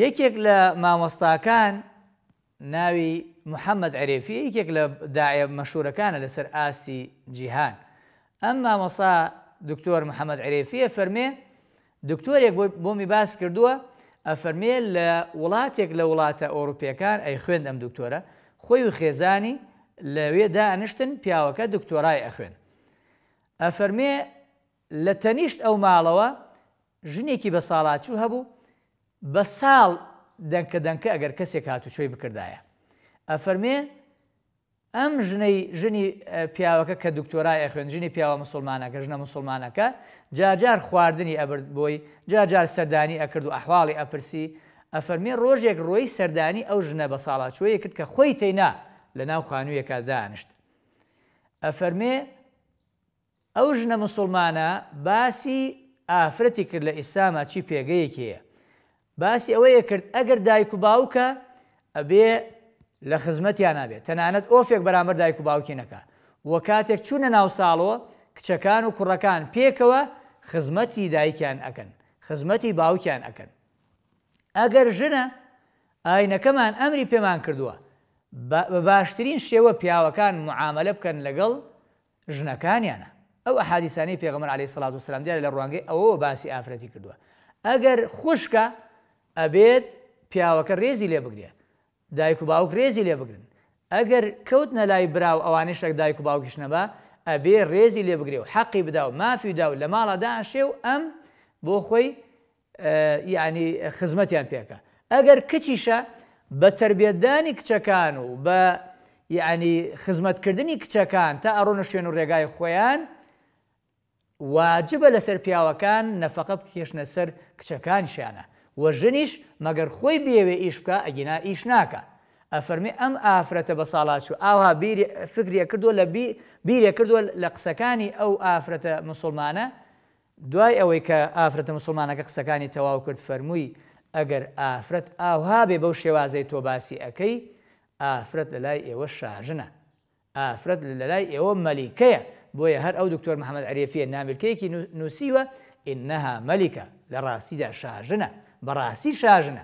یەکێک لە مامۆستاکان ناوی محەممەد عرێفی یەکێک لە داعە مەشهورەکانە لەسەر ئاسی جیهان ئەم مامۆسا دکتۆر محەممەد عرێفیە فەرمێ دکتۆرێک بۆمی باس کردووە ئەفەرمێ لە وڵاتێک لە وڵاتە ئەوروپیەکان ئەی خوێن ئەم دکتۆرە خۆی و خێزانی لەوێ دانیشتن پیاوەکە دکتۆرای ئەخوێن ئەفەرمێ لە تەنیشت ئەو ماڵەوە ژنێکی بە ساڵاتچوو هەبوو بە ساڵ دەنکە دەنکە ئەگەر کەسێک هاتو چۆی بکردایە. ئەفەرمێ ئەم ژنەی ژنی پیاوەکە کە دکتۆرای خوێن ژنی پیاوە مسلمانەکە ژنە مسلمانەکە جاجار خواردنی ئەبرد بۆی جاجار سەردانی ئەکرد و ئەحواڵی ئەپرسی ئەفەرمێ ڕۆژێک ڕۆی سەردانی ئەو ژنە بە ساڵا چۆیە کرد کە خۆی تینا لە ناو خانوویەکە دانیشت. ئەفەرمێ ئەو ژنە مسلمانە باسی ئافرەتی کرد لە ئیسلامە چی پێگەیەکەیە. باسی ئەوەیە کرد ئەگەر دایک و باوکە ئەبێ لە خزمەتیان نابێت تەنانەت ئۆفێک بەرامبەر دایک و باوکی نەکە وە کاتێک چوونە ناو ساڵەوە کچەکان و کوڕەکان پێکەوە خزمەتی دایکیان ئەکەن خزمەتی باوکیان ئەکەن ئەگەر ژنە ئاینەکەمان ئەمری پێمان کردووە بە باشترین شێوە پیاوەکان معاملە بکەن لەگەڵ ژنەکانیانە ئەو حادیسانی پێغمەر علی سلات و سلام دیار لە ڕوانگەی ئەوە باسی ئافرەتی کردووە ئەگەر خوشکە ئەبێت پیاوەکە ڕێزی لێ بگرێ دایک و باوک ڕێزی لێ بگرن ئەگەر کەوت نەلای براو ئەوانەی شەک دایک و باوکیش نەبە ئەبێ ڕێزی لێ بگرێ و حەقی بدا و مافیدا و لە ماڵەدا شێو ئەم بۆ خۆی یعنی خزمەتیان پێکە ئەگەر کچیشە بە تربێتدانی کچەکان و بە یعنی خزمەتکردنی کچەکان تا ئەڕۆنە شوێن و ڕێگای خۆیان واجبە لەسەر پیاوەکان نەفقە بکێشنە سەر کچەکانشیانە وە ژنیش مەگەر خۆی بێوێ ئیش بکە ئەگینا ئیش ناکە. ئەفەرمی ئەم ئافرەتە بە ساڵاچوو ئاها فکرە کردووە لە بیرە کردووە لە قسەکانی ئەو ئافرەتە مسلمانە دوای ئەوەی کە ئافرەتە مسلمانەکە قسەکانی تەواو کرد فەرمووی ئەگەر ئافرەت ئاها بێ بەو شێوازەی تۆ باسی ئەەکەی ئافرەت لە لای ئێوە شاژنە ئافرەت لە لای ئێوە مەلیکەیە بۆیە هەر ئەو دکتۆر محەممەد عریفە نامیرکەیەکی نووسیوە ئینەها مەلیکە لە ڕاستیدا شاژنە بەڕاستی شاژنە.